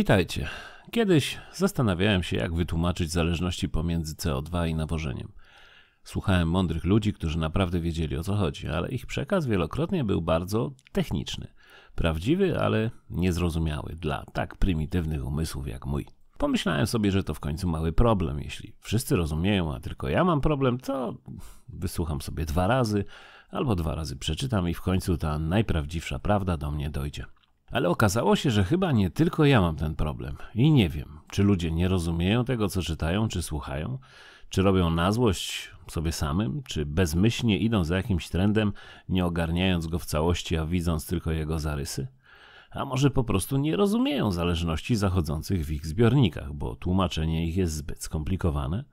Witajcie. Kiedyś zastanawiałem się, jak wytłumaczyć zależności pomiędzy CO2 i nawożeniem. Słuchałem mądrych ludzi, którzy naprawdę wiedzieli o co chodzi, ale ich przekaz wielokrotnie był bardzo techniczny. Prawdziwy, ale niezrozumiały dla tak prymitywnych umysłów jak mój. Pomyślałem sobie, że to w końcu mały problem. Jeśli wszyscy rozumieją, a tylko ja mam problem, to wysłucham sobie dwa razy albo dwa razy przeczytam i w końcu ta najprawdziwsza prawda do mnie dojdzie. Ale okazało się, że chyba nie tylko ja mam ten problem. I nie wiem, czy ludzie nie rozumieją tego, co czytają, czy słuchają, czy robią na złość sobie samym, czy bezmyślnie idą za jakimś trendem, nie ogarniając go w całości, a widząc tylko jego zarysy. A może po prostu nie rozumieją zależności zachodzących w ich zbiornikach, bo tłumaczenie ich jest zbyt skomplikowane.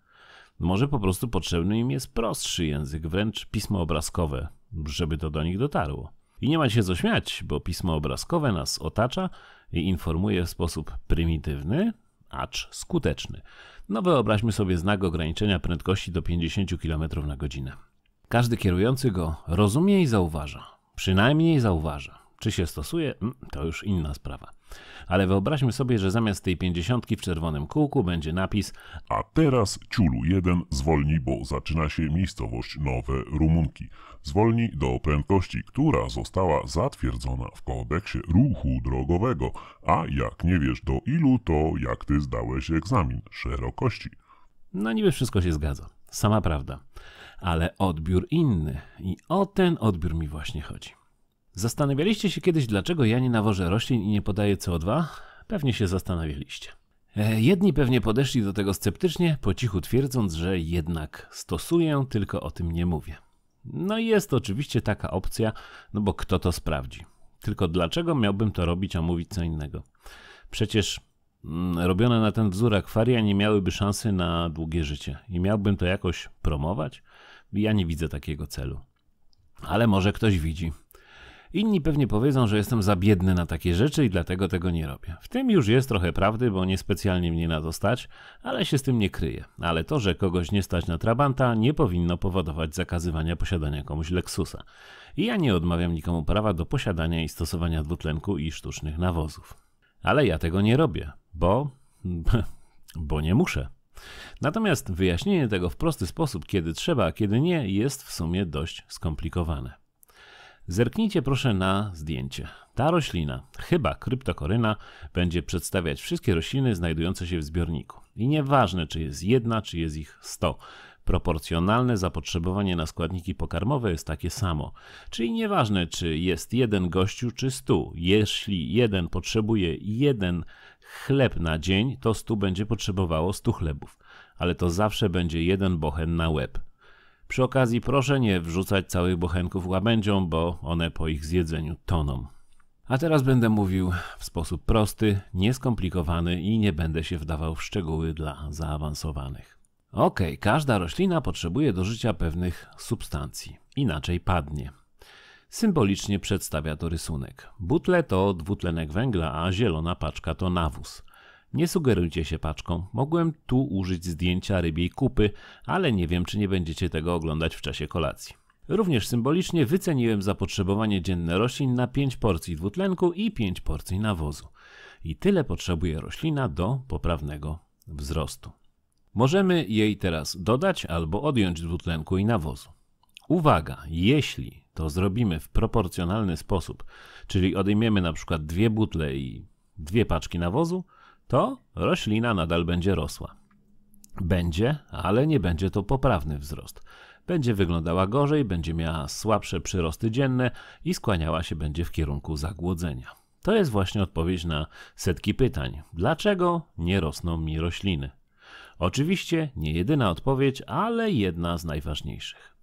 Może po prostu potrzebny im jest prostszy język, wręcz pismo obrazkowe, żeby to do nich dotarło. I nie ma się co śmiać, bo pismo obrazkowe nas otacza i informuje w sposób prymitywny, acz skuteczny. No wyobraźmy sobie znak ograniczenia prędkości do 50 km na godzinę. Każdy kierujący go rozumie i zauważa. Przynajmniej zauważa. Czy się stosuje, mm, to już inna sprawa. Ale wyobraźmy sobie, że zamiast tej pięćdziesiątki w czerwonym kółku będzie napis A teraz ciulu jeden zwolni, bo zaczyna się miejscowość Nowe Rumunki zwolni do prędkości, która została zatwierdzona w kodeksie ruchu drogowego, a jak nie wiesz do ilu, to jak ty zdałeś egzamin szerokości. No niby wszystko się zgadza, sama prawda, ale odbiór inny i o ten odbiór mi właśnie chodzi. Zastanawialiście się kiedyś, dlaczego ja nie nawożę roślin i nie podaję CO2? Pewnie się zastanawialiście. E, jedni pewnie podeszli do tego sceptycznie, po cichu twierdząc, że jednak stosuję, tylko o tym nie mówię. No i jest oczywiście taka opcja, no bo kto to sprawdzi? Tylko dlaczego miałbym to robić, a mówić co innego? Przecież mm, robione na ten wzór akwaria nie miałyby szansy na długie życie i miałbym to jakoś promować? Ja nie widzę takiego celu. Ale może ktoś widzi. Inni pewnie powiedzą, że jestem za biedny na takie rzeczy i dlatego tego nie robię. W tym już jest trochę prawdy, bo niespecjalnie mnie na to stać, ale się z tym nie kryję. Ale to, że kogoś nie stać na Trabanta, nie powinno powodować zakazywania posiadania komuś Lexusa. I ja nie odmawiam nikomu prawa do posiadania i stosowania dwutlenku i sztucznych nawozów. Ale ja tego nie robię, bo. bo nie muszę. Natomiast wyjaśnienie tego w prosty sposób, kiedy trzeba, a kiedy nie, jest w sumie dość skomplikowane. Zerknijcie proszę na zdjęcie. Ta roślina, chyba kryptokoryna, będzie przedstawiać wszystkie rośliny znajdujące się w zbiorniku. I nieważne, czy jest jedna, czy jest ich 100. Proporcjonalne zapotrzebowanie na składniki pokarmowe jest takie samo. Czyli nieważne, czy jest jeden gościu, czy stu. Jeśli jeden potrzebuje jeden chleb na dzień, to stu będzie potrzebowało stu chlebów. Ale to zawsze będzie jeden bochen na łeb. Przy okazji proszę nie wrzucać całych bochenków łabędzią, bo one po ich zjedzeniu toną. A teraz będę mówił w sposób prosty, nieskomplikowany i nie będę się wdawał w szczegóły dla zaawansowanych. Ok, każda roślina potrzebuje do życia pewnych substancji, inaczej padnie. Symbolicznie przedstawia to rysunek. Butle to dwutlenek węgla, a zielona paczka to nawóz. Nie sugerujcie się paczką. Mogłem tu użyć zdjęcia rybiej kupy, ale nie wiem, czy nie będziecie tego oglądać w czasie kolacji. Również symbolicznie wyceniłem zapotrzebowanie dzienne roślin na 5 porcji dwutlenku i 5 porcji nawozu. I tyle potrzebuje roślina do poprawnego wzrostu. Możemy jej teraz dodać albo odjąć dwutlenku i nawozu. Uwaga, jeśli to zrobimy w proporcjonalny sposób, czyli odejmiemy na przykład dwie butle i dwie paczki nawozu, to roślina nadal będzie rosła. Będzie, ale nie będzie to poprawny wzrost. Będzie wyglądała gorzej, będzie miała słabsze przyrosty dzienne i skłaniała się będzie w kierunku zagłodzenia. To jest właśnie odpowiedź na setki pytań. Dlaczego nie rosną mi rośliny? Oczywiście nie jedyna odpowiedź, ale jedna z najważniejszych.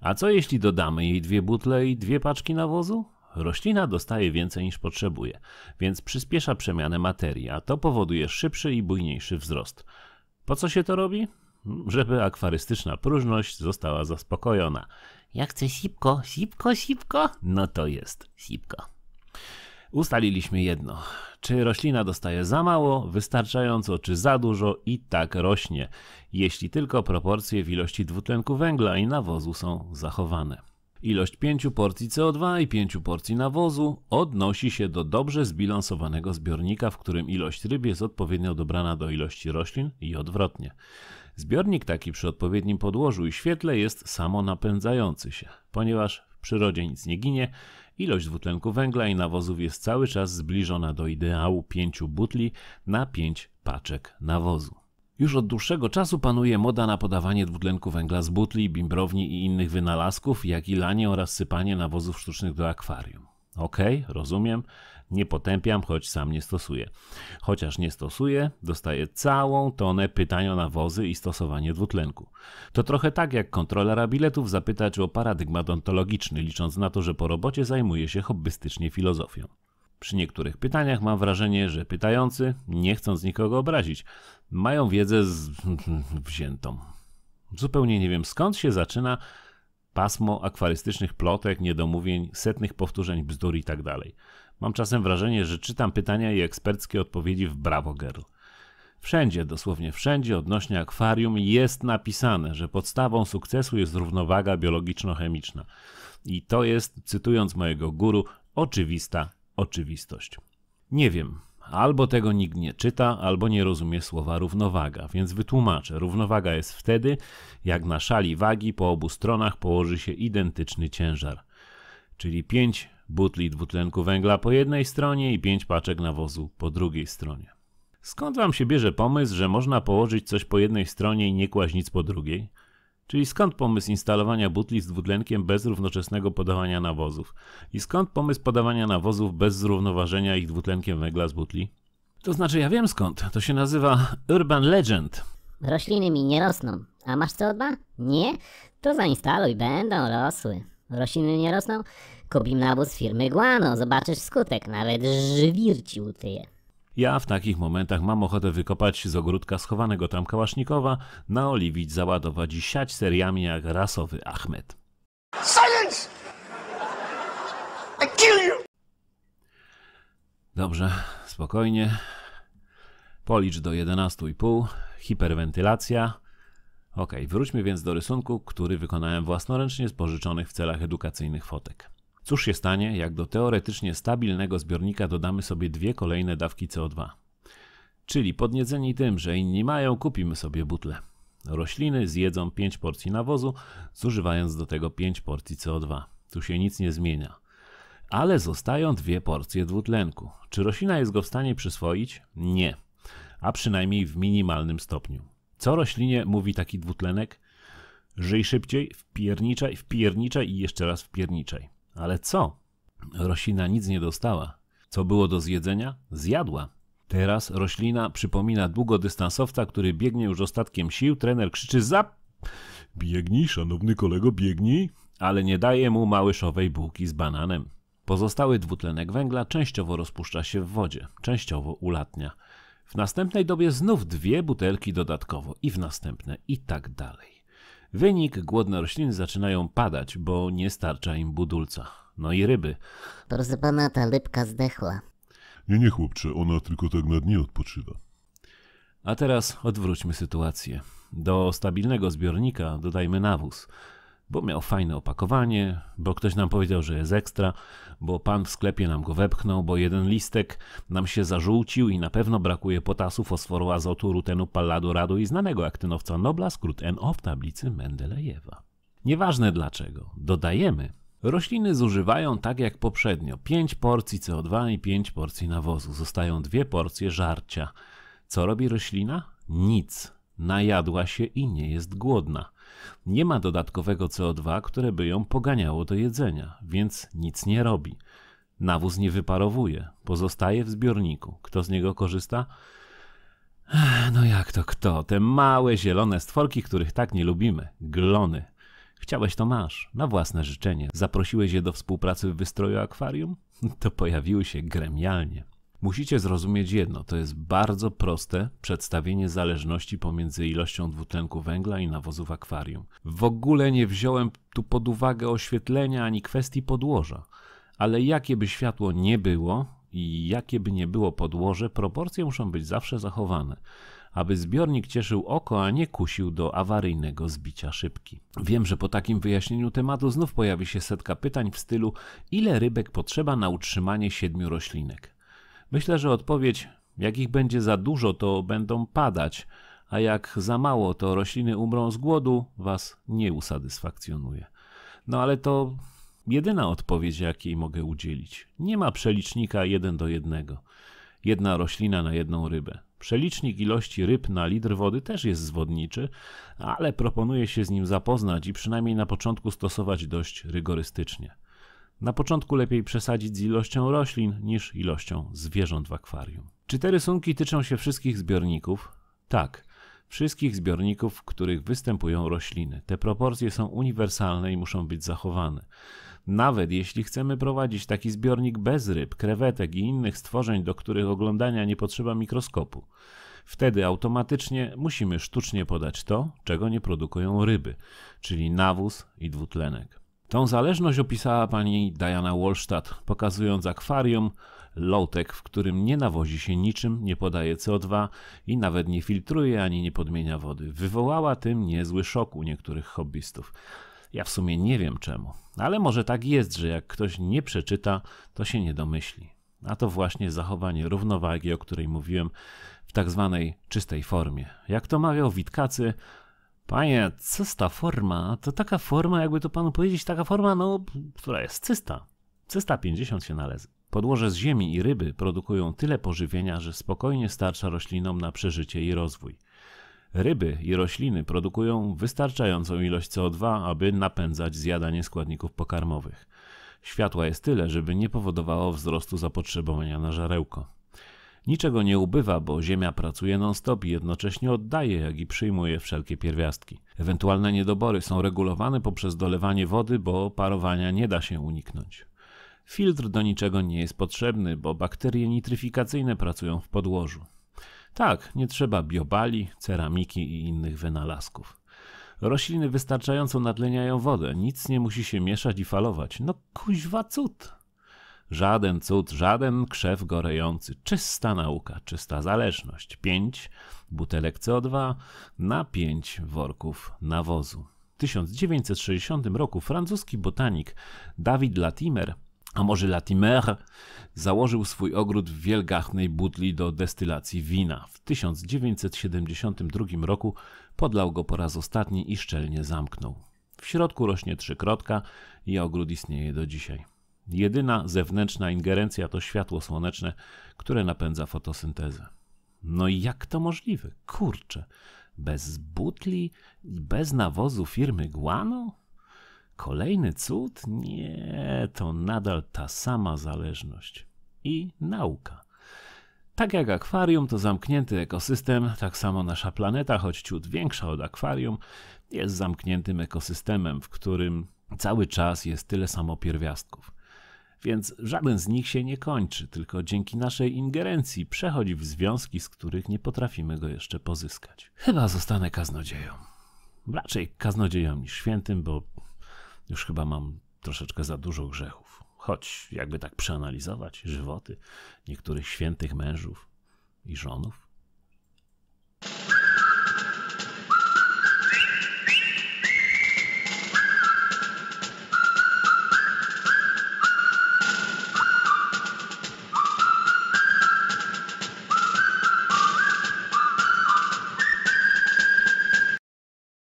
A co jeśli dodamy jej dwie butle i dwie paczki nawozu? Roślina dostaje więcej niż potrzebuje, więc przyspiesza przemianę materii, a to powoduje szybszy i bujniejszy wzrost. Po co się to robi? Żeby akwarystyczna próżność została zaspokojona. Ja chcę sipko, sipko, sipko? No to jest sipko. Ustaliliśmy jedno. Czy roślina dostaje za mało, wystarczająco, czy za dużo i tak rośnie, jeśli tylko proporcje w ilości dwutlenku węgla i nawozu są zachowane. Ilość 5 porcji CO2 i 5 porcji nawozu odnosi się do dobrze zbilansowanego zbiornika, w którym ilość ryb jest odpowiednio dobrana do ilości roślin i odwrotnie. Zbiornik taki przy odpowiednim podłożu i świetle jest samonapędzający się, ponieważ w przyrodzie nic nie ginie, ilość dwutlenku węgla i nawozów jest cały czas zbliżona do ideału 5 butli na 5 paczek nawozu. Już od dłuższego czasu panuje moda na podawanie dwutlenku węgla z butli, bimbrowni i innych wynalazków, jak i lanie oraz sypanie nawozów sztucznych do akwarium. Okej, okay, rozumiem, nie potępiam, choć sam nie stosuję. Chociaż nie stosuję, dostaję całą tonę pytań o nawozy i stosowanie dwutlenku. To trochę tak jak kontrolera biletów zapytać o paradygmat ontologiczny, licząc na to, że po robocie zajmuje się hobbystycznie filozofią. Przy niektórych pytaniach mam wrażenie, że pytający, nie chcąc nikogo obrazić, mają wiedzę z... wziętą. Zupełnie nie wiem skąd się zaczyna pasmo akwarystycznych plotek, niedomówień, setnych powtórzeń, bzdur i tak dalej. Mam czasem wrażenie, że czytam pytania i eksperckie odpowiedzi w Bravo Girl. Wszędzie, dosłownie wszędzie, odnośnie akwarium jest napisane, że podstawą sukcesu jest równowaga biologiczno-chemiczna. I to jest, cytując mojego guru, oczywista oczywistość. Nie wiem, Albo tego nikt nie czyta, albo nie rozumie słowa równowaga, więc wytłumaczę. Równowaga jest wtedy, jak na szali wagi po obu stronach położy się identyczny ciężar, czyli 5 butli dwutlenku węgla po jednej stronie i 5 paczek nawozu po drugiej stronie. Skąd wam się bierze pomysł, że można położyć coś po jednej stronie i nie kłaść nic po drugiej? Czyli skąd pomysł instalowania butli z dwutlenkiem bez równoczesnego podawania nawozów? I skąd pomysł podawania nawozów bez zrównoważenia ich dwutlenkiem węgla z butli? To znaczy ja wiem skąd, to się nazywa Urban Legend. Rośliny mi nie rosną. A masz co 2 Nie? To zainstaluj, będą rosły. Rośliny nie rosną? Kupim nawóz firmy Guano, zobaczysz skutek, nawet żwirci utyje. Ja w takich momentach mam ochotę wykopać z ogródka schowanego tam kałasznikowa, naoliwić, załadować i siać seriami jak rasowy Ahmed. Silence! I kill you! Dobrze, spokojnie. Policz do 11,5. Hiperwentylacja. Ok, wróćmy więc do rysunku, który wykonałem własnoręcznie z pożyczonych w celach edukacyjnych fotek. Cóż się stanie, jak do teoretycznie stabilnego zbiornika dodamy sobie dwie kolejne dawki CO2? Czyli podnieceni tym, że inni mają, kupimy sobie butle. Rośliny zjedzą 5 porcji nawozu, zużywając do tego 5 porcji CO2. Tu się nic nie zmienia. Ale zostają dwie porcje dwutlenku. Czy roślina jest go w stanie przyswoić? Nie. A przynajmniej w minimalnym stopniu. Co roślinie mówi taki dwutlenek? Żyj szybciej, wpierniczaj, wpierniczaj i jeszcze raz wpierniczaj. Ale co? Roślina nic nie dostała. Co było do zjedzenia? Zjadła. Teraz roślina przypomina długodystansowca, który biegnie już ostatkiem sił. Trener krzyczy za... Biegnij, szanowny kolego, biegnij! Ale nie daje mu małyszowej bułki z bananem. Pozostały dwutlenek węgla częściowo rozpuszcza się w wodzie, częściowo ulatnia. W następnej dobie znów dwie butelki dodatkowo i w następne i tak dalej. Wynik głodne rośliny zaczynają padać, bo nie starcza im budulca. No i ryby. Porzybana ta rybka zdechła. Nie, nie chłopcze, ona tylko tak na dnie odpoczywa. A teraz odwróćmy sytuację. Do stabilnego zbiornika dodajmy nawóz bo miał fajne opakowanie, bo ktoś nam powiedział, że jest ekstra, bo pan w sklepie nam go wepchnął, bo jeden listek nam się zażółcił i na pewno brakuje potasu, fosforu, azotu, rutenu, palladu, radu i znanego aktynowca Nobla, skrót NO w tablicy Mendelejewa. Nieważne dlaczego, dodajemy. Rośliny zużywają tak jak poprzednio 5 porcji CO2 i 5 porcji nawozu. Zostają dwie porcje żarcia. Co robi roślina? Nic najadła się i nie jest głodna. Nie ma dodatkowego CO2, które by ją poganiało do jedzenia, więc nic nie robi. Nawóz nie wyparowuje, pozostaje w zbiorniku. Kto z niego korzysta? No jak to kto? Te małe zielone stworki, których tak nie lubimy. Glony. Chciałeś to masz, na własne życzenie. Zaprosiłeś je do współpracy w wystroju akwarium? To pojawiły się gremialnie. Musicie zrozumieć jedno, to jest bardzo proste przedstawienie zależności pomiędzy ilością dwutlenku węgla i nawozu w akwarium. W ogóle nie wziąłem tu pod uwagę oświetlenia ani kwestii podłoża, ale jakie by światło nie było i jakie by nie było podłoże, proporcje muszą być zawsze zachowane aby zbiornik cieszył oko, a nie kusił do awaryjnego zbicia szybki. Wiem, że po takim wyjaśnieniu tematu znów pojawi się setka pytań w stylu ile rybek potrzeba na utrzymanie siedmiu roślinek. Myślę, że odpowiedź, jak ich będzie za dużo, to będą padać, a jak za mało, to rośliny umrą z głodu, was nie usatysfakcjonuje. No ale to jedyna odpowiedź, jakiej mogę udzielić. Nie ma przelicznika 1 do 1. Jedna roślina na jedną rybę. Przelicznik ilości ryb na litr wody też jest zwodniczy, ale proponuję się z nim zapoznać i przynajmniej na początku stosować dość rygorystycznie. Na początku lepiej przesadzić z ilością roślin niż ilością zwierząt w akwarium. Czy te rysunki tyczą się wszystkich zbiorników? Tak, wszystkich zbiorników, w których występują rośliny. Te proporcje są uniwersalne i muszą być zachowane. Nawet jeśli chcemy prowadzić taki zbiornik bez ryb, krewetek i innych stworzeń, do których oglądania nie potrzeba mikroskopu. Wtedy automatycznie musimy sztucznie podać to, czego nie produkują ryby, czyli nawóz i dwutlenek. Tą zależność opisała pani Diana Wolstadt, pokazując akwarium low-tech, w którym nie nawozi się niczym, nie podaje CO2 i nawet nie filtruje ani nie podmienia wody. Wywołała tym niezły szok u niektórych hobbystów. Ja w sumie nie wiem czemu, ale może tak jest, że jak ktoś nie przeczyta, to się nie domyśli. A to właśnie zachowanie równowagi, o której mówiłem w tak zwanej czystej formie. Jak to mawiał Witkacy, Panie, cysta forma, to taka forma, jakby to panu powiedzieć, taka forma, no, która jest cysta. Cysta 50 się należy. Podłoże z ziemi i ryby produkują tyle pożywienia, że spokojnie starcza roślinom na przeżycie i rozwój. Ryby i rośliny produkują wystarczającą ilość CO2, aby napędzać zjadanie składników pokarmowych. Światła jest tyle, żeby nie powodowało wzrostu zapotrzebowania na żarełko. Niczego nie ubywa, bo Ziemia pracuje non-stop i jednocześnie oddaje, jak i przyjmuje wszelkie pierwiastki. Ewentualne niedobory są regulowane poprzez dolewanie wody, bo parowania nie da się uniknąć. Filtr do niczego nie jest potrzebny, bo bakterie nitryfikacyjne pracują w podłożu. Tak, nie trzeba biobali, ceramiki i innych wynalazków. Rośliny wystarczająco nadleniają wodę, nic nie musi się mieszać i falować. No kuźwa cud! Żaden cud, żaden krzew gorejący, czysta nauka, czysta zależność. 5 butelek CO2 na 5 worków nawozu. W 1960 roku francuski botanik David Latimer a może Latimer założył swój ogród w wielgachnej butli do destylacji wina. W 1972 roku podlał go po raz ostatni i szczelnie zamknął. W środku rośnie trzykrotka i ogród istnieje do dzisiaj. Jedyna zewnętrzna ingerencja to światło słoneczne, które napędza fotosyntezę. No i jak to możliwe? Kurczę, bez butli i bez nawozu firmy Guano? Kolejny cud? Nie, to nadal ta sama zależność. I nauka. Tak jak akwarium to zamknięty ekosystem, tak samo nasza planeta, choć ciut większa od akwarium, jest zamkniętym ekosystemem, w którym cały czas jest tyle samo pierwiastków więc żaden z nich się nie kończy, tylko dzięki naszej ingerencji przechodzi w związki, z których nie potrafimy go jeszcze pozyskać. Chyba zostanę kaznodzieją. Raczej kaznodzieją niż świętym, bo już chyba mam troszeczkę za dużo grzechów. Choć jakby tak przeanalizować żywoty niektórych świętych mężów i żonów,